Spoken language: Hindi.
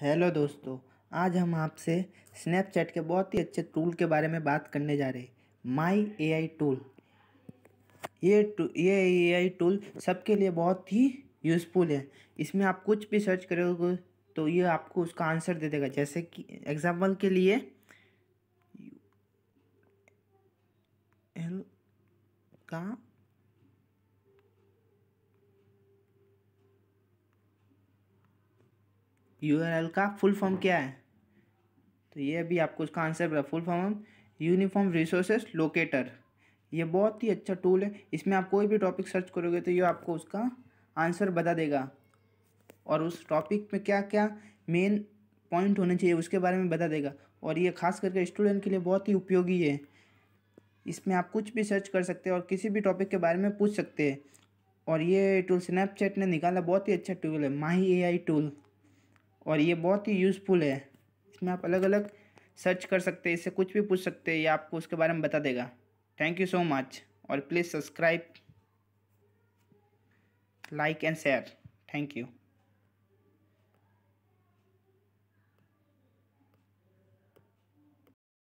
हेलो दोस्तों आज हम आपसे स्नैपचैट के बहुत ही अच्छे टूल के बारे में बात करने जा रहे हैं माई आई टूल ये टू ये आई टूल सबके लिए बहुत ही यूज़फुल है इसमें आप कुछ भी सर्च करोगे तो ये आपको उसका आंसर दे देगा जैसे कि एग्जाम्पल के लिए का यू का फुल फॉर्म क्या है तो ये अभी आपको उसका आंसर पता full form uniform resources locator ये बहुत ही अच्छा टूल है इसमें आप कोई भी टॉपिक सर्च करोगे तो ये आपको उसका आंसर बता देगा और उस टॉपिक में क्या क्या मेन पॉइंट होने चाहिए उसके बारे में बता देगा और ये खास करके स्टूडेंट के लिए बहुत ही उपयोगी है इसमें आप कुछ भी सर्च कर सकते हैं और किसी भी टॉपिक के बारे में पूछ सकते हैं और ये टूल स्नैपचैट ने निकाला बहुत ही अच्छा टूल है माही एआई टूल और ये बहुत ही यूज़फुल है इसमें आप अलग अलग सर्च कर सकते हैं इससे कुछ भी पूछ सकते हैं या आपको उसके बारे में बता देगा थैंक यू सो मच और please subscribe like and share thank you